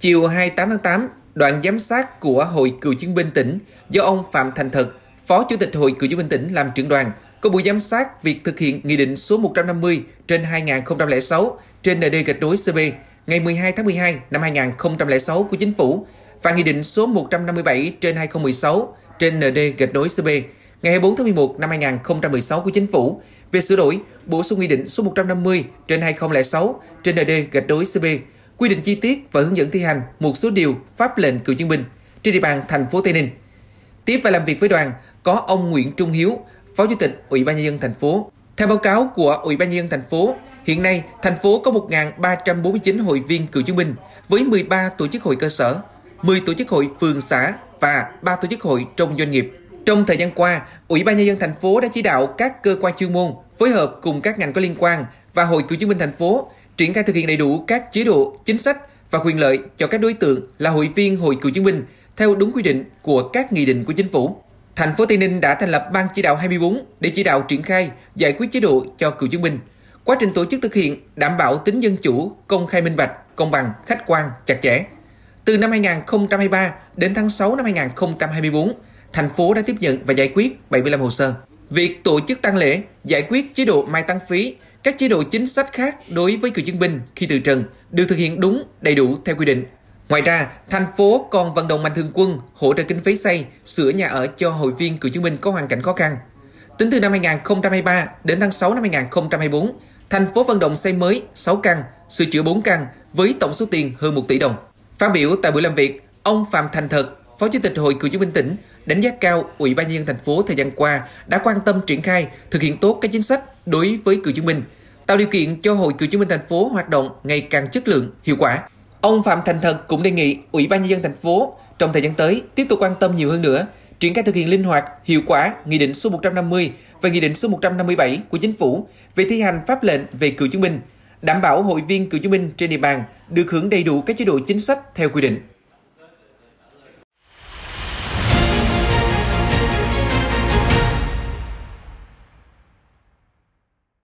Chiều 28 tháng 8, đoàn giám sát của Hội Cựu chiến binh tỉnh do ông Phạm Thành Thật, Phó Chủ tịch Hội Cựu chiến binh tỉnh làm trưởng đoàn, có buổi giám sát việc thực hiện Nghị định số 150 trên 2006 trên ND gạch nối CB ngày 12 tháng 12 năm 2006 của Chính phủ và Nghị định số 157 trên 2016 trên ND gạch nối CB ngày 24 tháng 11 năm 2016 của Chính phủ về sửa đổi bổ sung Nghị định số 150 trên 2006 trên ND gạch nối CB quy định chi tiết và hướng dẫn thi hành một số điều pháp lệnh cựu chiến binh trên địa bàn thành phố Tây Ninh. Tiếp và làm việc với đoàn có ông Nguyễn Trung Hiếu, Phó Chủ tịch Ủy ban nhân dân thành phố. Theo báo cáo của Ủy ban nhân dân thành phố, hiện nay thành phố có 1.349 hội viên cựu chiến binh với 13 tổ chức hội cơ sở, 10 tổ chức hội phường xã và 3 tổ chức hội trong doanh nghiệp. Trong thời gian qua, Ủy ban nhân dân thành phố đã chỉ đạo các cơ quan chuyên môn phối hợp cùng các ngành có liên quan và Hội Cựu chiến binh thành phố triển khai thực hiện đầy đủ các chế độ, chính sách và quyền lợi cho các đối tượng là hội viên Hội cựu chiến binh theo đúng quy định của các nghị định của chính phủ. Thành phố Tây Ninh đã thành lập ban chỉ đạo 24 để chỉ đạo triển khai giải quyết chế độ cho cựu chiến binh. Quá trình tổ chức thực hiện đảm bảo tính dân chủ, công khai minh bạch, công bằng, khách quan, chặt chẽ. Từ năm 2023 đến tháng 6 năm 2024, thành phố đã tiếp nhận và giải quyết 75 hồ sơ. Việc tổ chức tăng lễ, giải quyết chế độ mai tăng phí các chế độ chính sách khác đối với cựu chiến binh khi từ trần được thực hiện đúng, đầy đủ theo quy định. Ngoài ra, thành phố còn vận động mạnh thường quân hỗ trợ kinh phí xây, sửa nhà ở cho hội viên cựu chiến binh có hoàn cảnh khó khăn. Tính từ năm 2023 đến tháng 6 năm 2024, thành phố vận động xây mới 6 căn, sửa chữa 4 căn với tổng số tiền hơn 1 tỷ đồng. Phát biểu tại buổi làm việc, ông Phạm Thành Thật, Phó Chủ tịch Hội Cựu chiến binh tỉnh đánh giá cao Ủy ban nhân dân thành phố thời gian qua đã quan tâm triển khai, thực hiện tốt các chính sách đối với cựu chiến binh, tạo điều kiện cho Hội cựu chiến binh thành phố hoạt động ngày càng chất lượng, hiệu quả. Ông Phạm Thành Thật cũng đề nghị Ủy ban nhân dân thành phố trong thời gian tới tiếp tục quan tâm nhiều hơn nữa, triển khai thực hiện linh hoạt, hiệu quả Nghị định số 150 và Nghị định số 157 của Chính phủ về thi hành pháp lệnh về cựu chiến binh, đảm bảo hội viên cựu chiến binh trên địa bàn được hưởng đầy đủ các chế độ chính sách theo quy định.